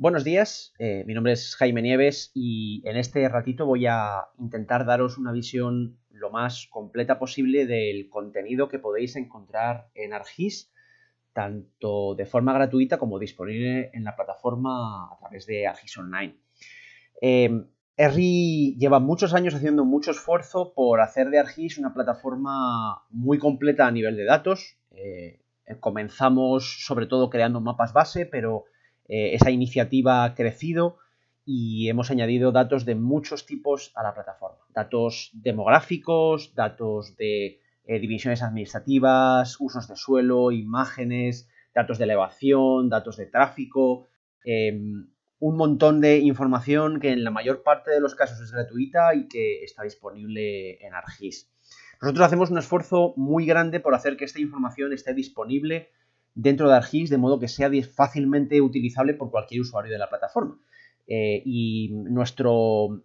Buenos días, eh, mi nombre es Jaime Nieves y en este ratito voy a intentar daros una visión lo más completa posible del contenido que podéis encontrar en Argis, tanto de forma gratuita como disponible en la plataforma a través de Argis Online. Eh, Erri lleva muchos años haciendo mucho esfuerzo por hacer de Argis una plataforma muy completa a nivel de datos. Eh, comenzamos sobre todo creando mapas base, pero eh, esa iniciativa ha crecido y hemos añadido datos de muchos tipos a la plataforma. Datos demográficos, datos de eh, divisiones administrativas, usos de suelo, imágenes, datos de elevación, datos de tráfico, em, un montón de información que en la mayor parte de los casos es gratuita y que está disponible en ARGIS. Nosotros hacemos un esfuerzo muy grande por hacer que esta información esté disponible dentro de Argis de modo que sea fácilmente utilizable por cualquier usuario de la plataforma. Eh, y nuestro,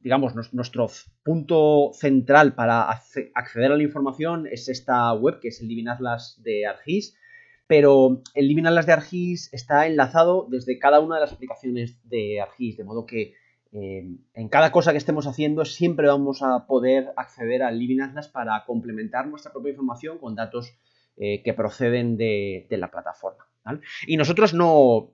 digamos, nuestro punto central para acceder a la información es esta web que es el de Argis pero el de Argis está enlazado desde cada una de las aplicaciones de Argis de modo que eh, en cada cosa que estemos haciendo siempre vamos a poder acceder al Living para complementar nuestra propia información con datos eh, que proceden de, la plataforma. Y nosotros no,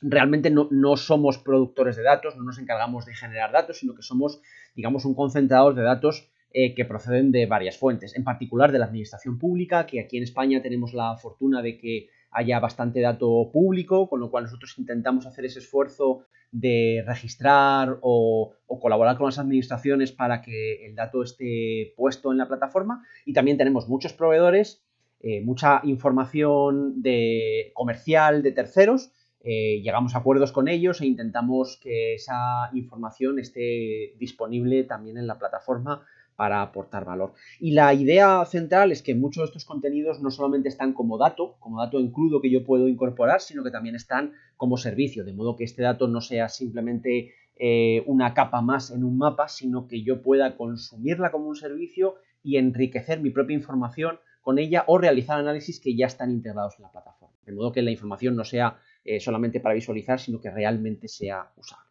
realmente no, somos productores de datos, no nos encargamos de generar datos, sino que somos, digamos, un concentrador de datos eh, que proceden de varias fuentes, en particular de la administración pública, que aquí en España tenemos la fortuna de que haya bastante dato público, con lo cual nosotros intentamos hacer ese esfuerzo de registrar o, o, colaborar con las administraciones para que el dato esté puesto en la plataforma. Y también tenemos muchos proveedores eh, mucha información de comercial de terceros, eh, llegamos a acuerdos con ellos e intentamos que esa información esté disponible también en la plataforma para aportar valor. Y la idea central es que muchos de estos contenidos no solamente están como dato, como dato en crudo que yo puedo incorporar, sino que también están como servicio, de modo que este dato no sea simplemente eh, una capa más en un mapa, sino que yo pueda consumirla como un servicio y enriquecer mi propia información con ella o realizar análisis que ya están integrados en la plataforma. De modo que la información no sea eh, solamente para visualizar, sino que realmente sea usada.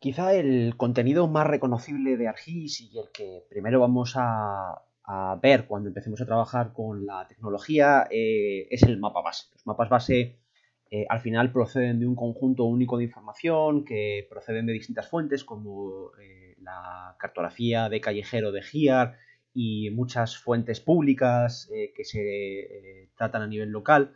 Quizá el contenido más reconocible de ARGIS y el que primero vamos a, ver cuando empecemos a trabajar con la tecnología eh, es el mapa base. Los mapas base eh, al final proceden de un conjunto único de información que proceden de distintas fuentes como la cartografía de callejero de GIAR, y muchas fuentes públicas eh, que se eh, tratan a nivel local.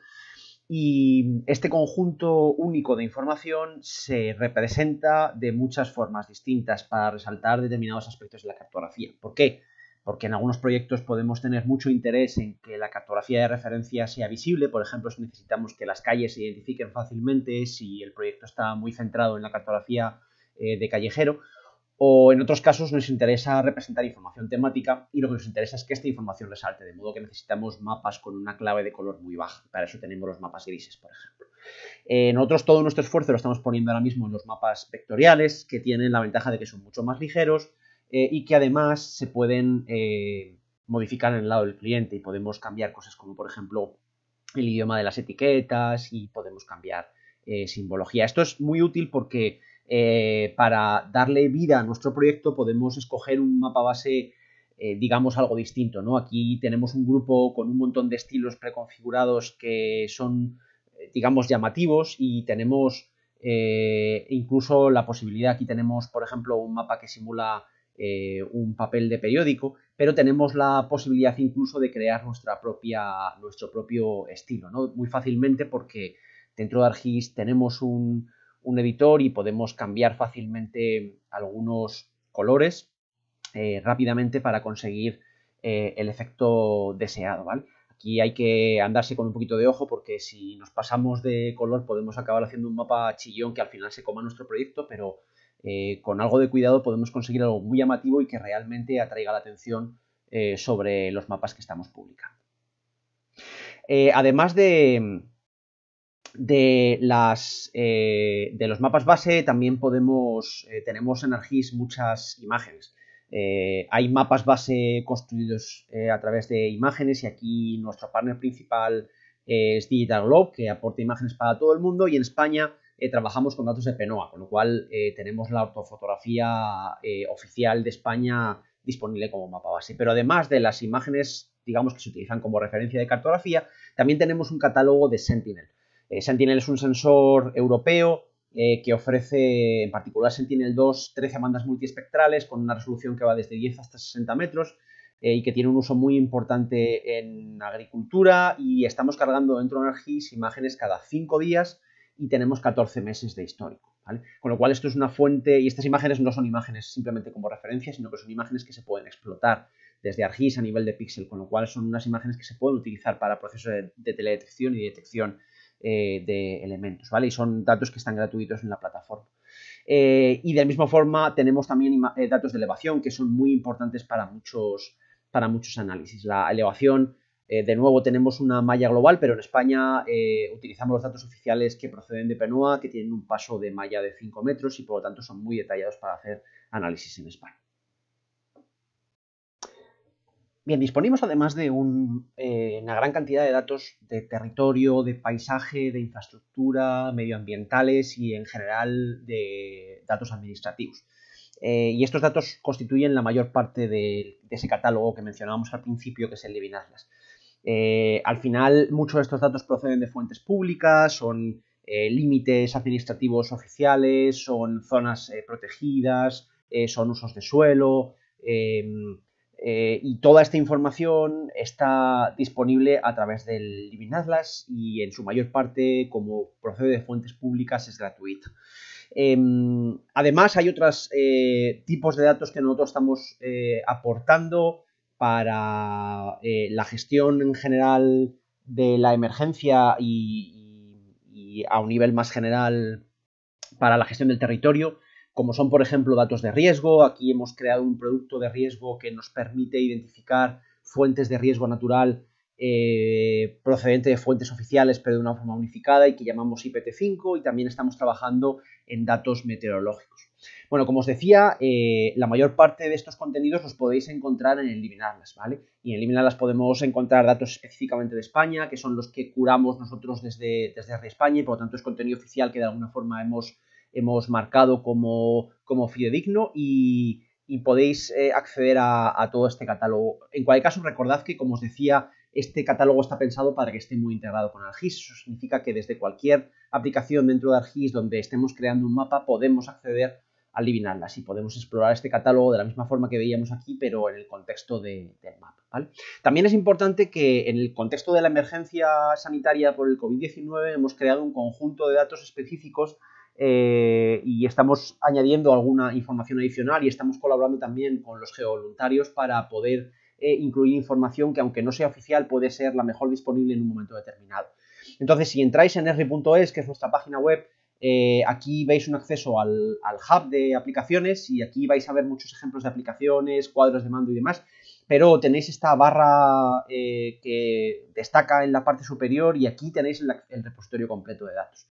Y este conjunto único de información se representa de muchas formas distintas para resaltar determinados aspectos de la cartografía. ¿Por qué? Porque en algunos proyectos podemos tener mucho interés en que la cartografía de referencia sea visible, por ejemplo, si necesitamos que las calles se identifiquen fácilmente, si el proyecto está muy centrado en la cartografía eh, de callejero, o en otros casos nos interesa representar información temática y lo que nos interesa es que esta información resalte, de modo que necesitamos mapas con una clave de color muy baja. Para eso tenemos los mapas grises, por ejemplo. En eh, nosotros todo nuestro esfuerzo lo estamos poniendo ahora mismo en los mapas vectoriales, que tienen la ventaja de que son mucho más ligeros eh, y que además se pueden eh, modificar en el lado del cliente y podemos cambiar cosas como, por ejemplo, el idioma de las etiquetas y podemos cambiar simbología. Esto es muy útil porque eh, para darle vida a nuestro proyecto podemos escoger un mapa base, eh, digamos, algo distinto. ¿no? Aquí tenemos un grupo con un montón de estilos preconfigurados que son, eh, digamos, llamativos y tenemos incluso la posibilidad, aquí tenemos, por ejemplo, un mapa que simula un papel de periódico, pero tenemos la posibilidad incluso de crear nuestra propia, nuestro propio estilo, ¿no? Muy fácilmente porque dentro de Argis tenemos un, un editor y podemos cambiar fácilmente algunos colores eh, rápidamente para conseguir eh, el efecto deseado, Aquí hay que andarse con un poquito de ojo porque si nos pasamos de color podemos acabar haciendo un mapa chillón que al final se coma nuestro proyecto, pero eh, con algo de cuidado podemos conseguir algo muy llamativo y que realmente atraiga la atención sobre los mapas que estamos publicando. además de, eh, de, los mapas base también podemos, eh, tenemos en Argis muchas imágenes. Eh, hay mapas base construidos a través de imágenes y aquí nuestro partner principal es Digital Globe que aporta imágenes para todo el mundo y en España trabajamos con datos de Penoa, con lo cual tenemos la ortofotografía oficial de España disponible como mapa base. Pero además de las imágenes, digamos, que se utilizan como referencia de cartografía, también tenemos un catálogo de Sentinel. Eh, Sentinel es un sensor europeo eh, que ofrece, en particular Sentinel 2, 13 bandas multiespectrales con una resolución que va desde 10 hasta 60 metros eh, y que tiene un uso muy importante en agricultura y estamos cargando dentro de ARGIS imágenes cada 5 días y tenemos 14 meses de histórico. Con lo cual esto es una fuente y estas imágenes no son imágenes simplemente como referencia, sino que son imágenes que se pueden explotar desde ARGIS a nivel de píxel, con lo cual son unas imágenes que se pueden utilizar para procesos de, de teledetección y detección eh, de elementos, ¿vale? Y son datos que están gratuitos en la plataforma. Eh, y de la misma forma tenemos también eh, datos de elevación que son muy importantes para muchos, para muchos análisis. La elevación, de nuevo, tenemos una malla global, pero en España utilizamos los datos oficiales que proceden de PENOA, que tienen un paso de malla de 5 metros y por lo tanto son muy detallados para hacer análisis en España. Bien, disponemos además de eh, una gran cantidad de datos de territorio, de paisaje, de infraestructura, medioambientales y en general de datos administrativos. Eh, y estos datos constituyen la mayor parte de, ese catálogo que mencionábamos al principio, que es el de Binatlas. Eh, al final, muchos de estos datos proceden de fuentes públicas, son límites administrativos oficiales, son zonas protegidas, son usos de suelo eh, y toda esta información está disponible a través del Living Atlas y en su mayor parte, como procede de fuentes públicas, es gratuita em, además, hay otros eh, tipos de datos que nosotros estamos eh, aportando para la gestión en general de la emergencia y a un nivel más general para la gestión del territorio como son, por ejemplo, datos de riesgo. Aquí hemos creado un producto de riesgo que nos permite identificar fuentes de riesgo natural eh, procedente de fuentes oficiales, pero de una forma unificada y que llamamos IPT5 y también estamos trabajando en datos meteorológicos. Bueno, como os decía, eh, la mayor parte de estos contenidos los podéis encontrar en Eliminarlas, ¿vale? Y en Eliminarlas podemos encontrar datos específicamente de España, que son los que curamos nosotros desde, desde España y por lo tanto es contenido oficial que de alguna forma hemos hemos marcado como, como fidedigno y, podéis eh, acceder a, todo este catálogo. En cualquier caso, recordad que, como os decía, este catálogo está pensado para que esté muy integrado con ArcGIS. Eso significa que desde cualquier aplicación dentro de ArcGIS donde estemos creando un mapa podemos acceder a Livinatlas y podemos explorar este catálogo de la misma forma que veíamos aquí, pero en el contexto del mapa. ¿vale? También es importante que en el contexto de la emergencia sanitaria por el COVID-19 hemos creado un conjunto de datos específicos eh, y estamos añadiendo alguna información adicional y estamos colaborando también con los geovoluntarios para poder eh, incluir información que aunque no sea oficial puede ser la mejor disponible en un momento determinado. Entonces, si entráis en erri.es, que es nuestra página web, eh, aquí veis un acceso al, hub de aplicaciones y aquí vais a ver muchos ejemplos de aplicaciones, cuadros de mando y demás, pero tenéis esta barra que destaca en la parte superior y aquí tenéis el repositorio completo de datos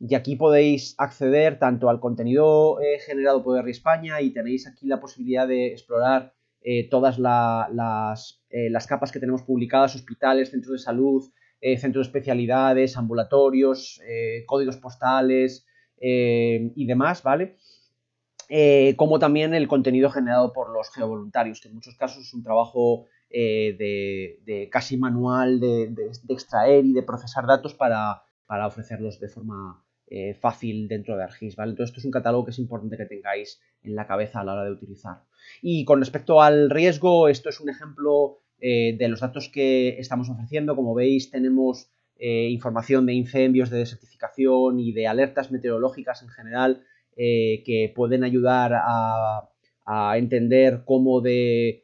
y aquí podéis acceder tanto al contenido eh, generado por R España y tenéis aquí la posibilidad de explorar eh, todas eh, las, capas que tenemos publicadas, hospitales, centros de salud, centros de especialidades, ambulatorios, códigos postales y demás, ¿vale? como también el contenido generado por los geovoluntarios, que en muchos casos es un trabajo de, casi manual de, extraer y de procesar datos para ofrecerlos de forma eh, fácil dentro de Argis. ¿vale? Entonces esto es un catálogo que es importante que tengáis en la cabeza a la hora de utilizar. Y con respecto al riesgo, esto es un ejemplo eh, de los datos que estamos ofreciendo. Como veis, tenemos eh, información de incendios, de desertificación y de alertas meteorológicas en general que pueden ayudar a, entender cómo cuál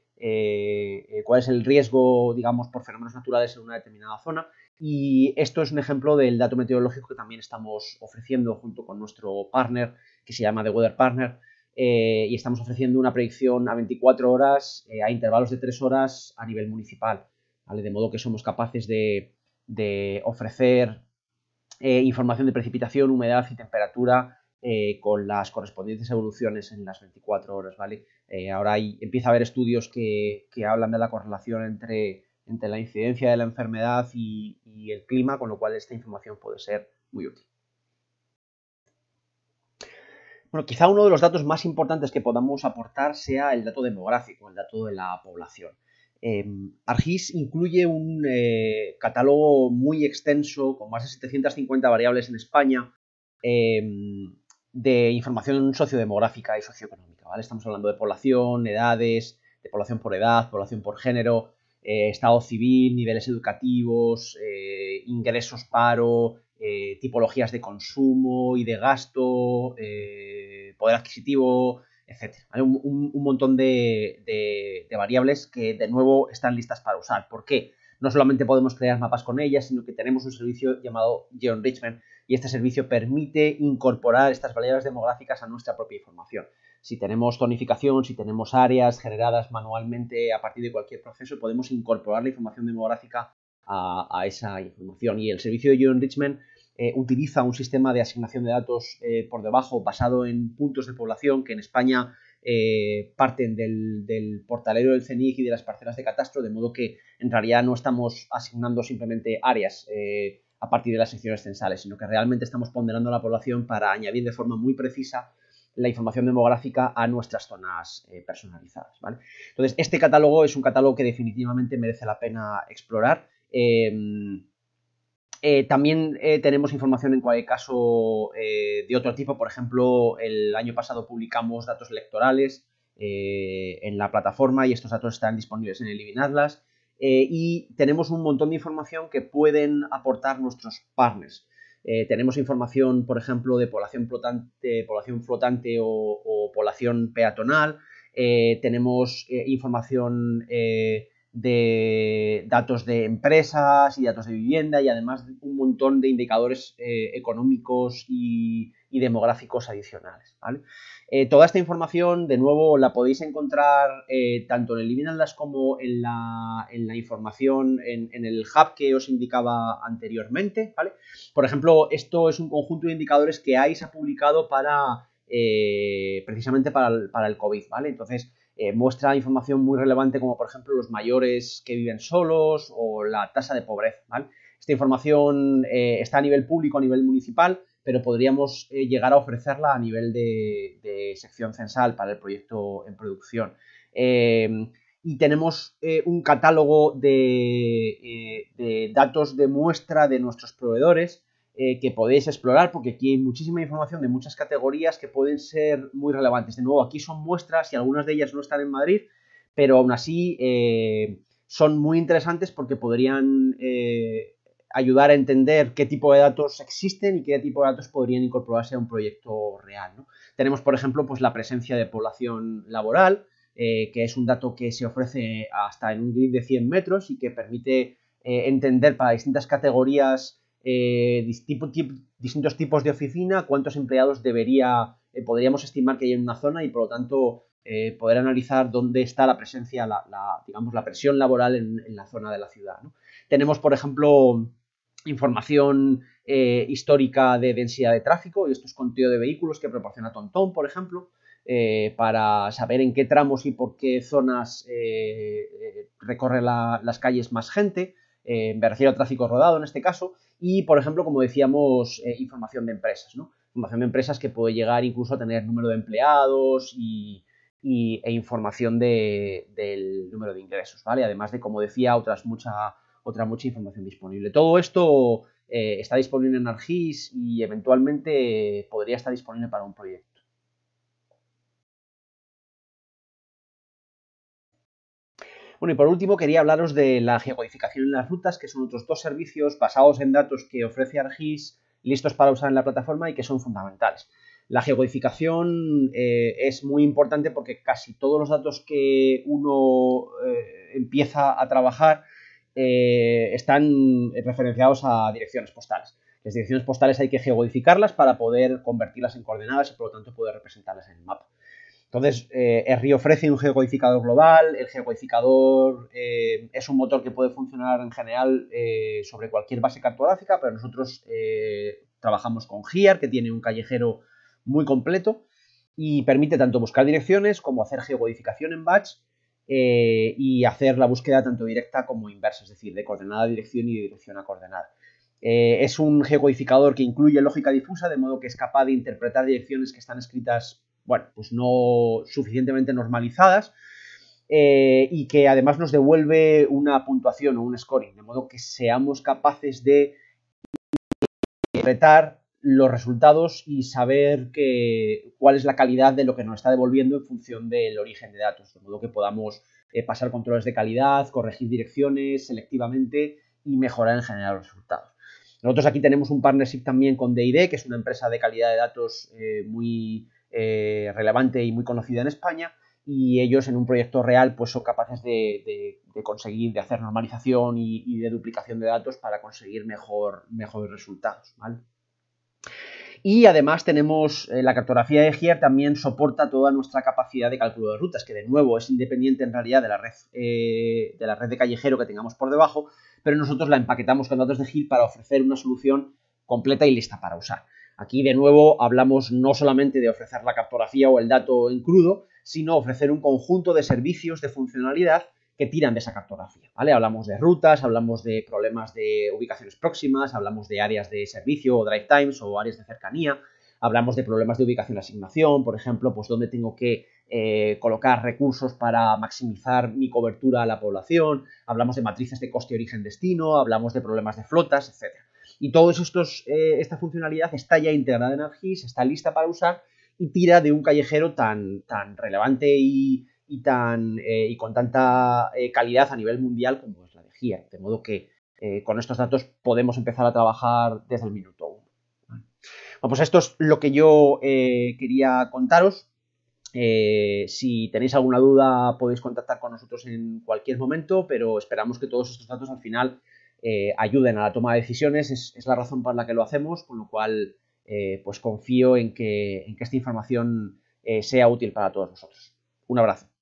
es el riesgo, digamos, por fenómenos naturales en una determinada zona. Y esto es un ejemplo del dato meteorológico que también estamos ofreciendo junto con nuestro partner, que se llama The Weather Partner, eh, y estamos ofreciendo una predicción a 24 horas, eh, a intervalos de 3 horas a nivel municipal, ¿vale? De modo que somos capaces de, ofrecer eh, información de precipitación, humedad y temperatura con las correspondientes evoluciones en las 24 horas, ¿vale? ahora empieza a haber estudios que, hablan de la correlación entre entre la incidencia de la enfermedad y, el clima, con lo cual esta información puede ser muy útil. Bueno, quizá uno de los datos más importantes que podamos aportar sea el dato demográfico, el dato de la población. Em, ARGIS incluye un eh, catálogo muy extenso, con más de 750 variables en España, em, de información sociodemográfica y socioeconómica. Estamos hablando de población, edades, de población por edad, población por género, eh, estado civil, niveles educativos, eh, ingresos paro, eh, tipologías de consumo y de gasto, poder adquisitivo, etc. Un, montón de, de variables que de nuevo están listas para usar. ¿Por qué? No solamente podemos crear mapas con ellas, sino que tenemos un servicio llamado GeoEnrichment y este servicio permite incorporar estas variables demográficas a nuestra propia información. Si tenemos tonificación, si tenemos áreas generadas manualmente a partir de cualquier proceso, podemos incorporar la información demográfica a, esa información. Y el servicio de GeoEnrichment eh, utiliza un sistema de asignación de datos eh, por debajo basado en puntos de población que en España eh, parten del, portalero del cenig y de las parcelas de catastro, de modo que en realidad no estamos asignando simplemente áreas eh, a partir de las secciones censales, sino que realmente estamos ponderando a la población para añadir de forma muy precisa la información demográfica a nuestras zonas eh, personalizadas. Entonces, este catálogo es un catálogo que definitivamente merece la pena explorar. Eh, también eh, tenemos información en cualquier caso eh, de otro tipo. Por ejemplo, el año pasado publicamos datos electorales en la plataforma y estos datos están disponibles en el y tenemos un montón de información que pueden aportar nuestros partners. tenemos información, por ejemplo, de población flotante, población flotante o población peatonal. tenemos información de datos de empresas y datos de vivienda y además un montón de indicadores eh, económicos y, demográficos adicionales. ¿vale? Eh, toda esta información, de nuevo, la podéis encontrar eh, tanto en el Liminaldas como en la, información en, el hub que os indicaba anteriormente. ¿vale? Por ejemplo, esto es un conjunto de indicadores que AIS ha publicado para precisamente para el, para el COVID. ¿vale? Entonces, eh, muestra información muy relevante como por ejemplo los mayores que viven solos o la tasa de pobreza. Esta información eh, está a nivel público, a nivel municipal, pero podríamos eh, llegar a ofrecerla a nivel de, sección censal para el proyecto en producción. y tenemos un catálogo de datos de muestra de nuestros proveedores eh, que podéis explorar porque aquí hay muchísima información de muchas categorías que pueden ser muy relevantes. De nuevo, aquí son muestras y algunas de ellas no están en Madrid, pero aún así eh, son muy interesantes porque podrían eh, ayudar a entender qué tipo de datos existen y qué tipo de datos podrían incorporarse a un proyecto real. Tenemos, por ejemplo, pues, la presencia de población laboral, que es un dato que se ofrece hasta en un grid de 100 metros y que permite entender para distintas categorías eh, distintos tipos de oficina, cuántos empleados debería, eh, podríamos estimar que hay en una zona y por lo tanto eh, poder analizar dónde está la presencia, la, digamos, la presión laboral en, la zona de la ciudad. Tenemos, por ejemplo, información histórica de densidad de tráfico y esto es de vehículos que proporciona Tontón, por ejemplo, para saber en qué tramos y por qué zonas recorre las calles más gente. me refiero a tráfico rodado en este caso, y, por ejemplo, como decíamos, eh, información de empresas, ¿no? Información de empresas que puede llegar incluso a tener número de empleados y, e información del número de ingresos, ¿vale? Además de, como decía, otras mucha, otra mucha información disponible. Todo esto eh, está disponible en Argis y eventualmente podría estar disponible para un proyecto. y por último quería hablaros de la geocodificación en las rutas, que son otros dos servicios basados en datos que ofrece ArcGIS, listos para usar en la plataforma y que son fundamentales. La geocodificación eh, es muy importante porque casi todos los datos que uno eh, empieza a trabajar eh, están referenciados a direcciones postales. Las direcciones postales hay que geocodificarlas para poder convertirlas en coordenadas y por lo tanto poder representarlas en el mapa. Entonces, eh, ofrece un geocodificador global, el geocodificador eh, es un motor que puede funcionar en general eh, sobre cualquier base cartográfica, pero nosotros eh, trabajamos con GIAR, que tiene un callejero muy completo y permite tanto buscar direcciones como hacer geocodificación en batch y hacer la búsqueda tanto directa como inversa, es decir, de coordenada a dirección y de dirección a coordenada. es un geocodificador que incluye lógica difusa, de modo que es capaz de interpretar direcciones que están escritas bueno, pues no suficientemente normalizadas. Eh, y que además nos devuelve una puntuación o un scoring, de modo que seamos capaces de interpretar los resultados y saber cuál es la calidad de lo que nos está devolviendo en función del origen de datos, de modo que podamos eh, pasar controles de calidad, corregir direcciones selectivamente y mejorar en general los resultados. Nosotros aquí tenemos un partnership también con DID, que es una empresa de calidad de datos eh, muy eh, relevante y muy conocida en España y ellos en un proyecto real pues son capaces de, conseguir, de hacer normalización y, de duplicación de datos para conseguir mejor, mejores resultados. Y además tenemos eh, la cartografía de GIR también soporta toda nuestra capacidad de cálculo de rutas, que de nuevo es independiente en realidad de la red, eh, de, la red de callejero que tengamos por debajo, pero nosotros la empaquetamos con datos de GIR para ofrecer una solución completa y lista para usar. Aquí de nuevo hablamos no solamente de ofrecer la cartografía o el dato en crudo, sino ofrecer un conjunto de servicios de funcionalidad que tiran de esa cartografía. ¿vale? Hablamos de rutas, hablamos de problemas de ubicaciones próximas, hablamos de áreas de servicio o drive times o áreas de cercanía, hablamos de problemas de ubicación asignación, por ejemplo, pues dónde tengo que eh, colocar recursos para maximizar mi cobertura a la población, hablamos de matrices de coste origen-destino, hablamos de problemas de flotas, etc. Y toda eh, esta funcionalidad está ya integrada en ArcGIS, está lista para usar y tira de un callejero tan, tan relevante y, tan, eh, y con tanta eh, calidad a nivel mundial como es la de GIA. De modo que con estos datos podemos empezar a trabajar desde el minuto 1. Bueno, pues esto es lo que yo quería contaros. si tenéis alguna duda podéis contactar con nosotros en cualquier momento, pero esperamos que todos estos datos al final eh, ayuden a la toma de decisiones, es, es, la razón por la que lo hacemos, con lo cual eh, pues confío en que, en que esta información eh, sea útil para todos nosotros. Un abrazo.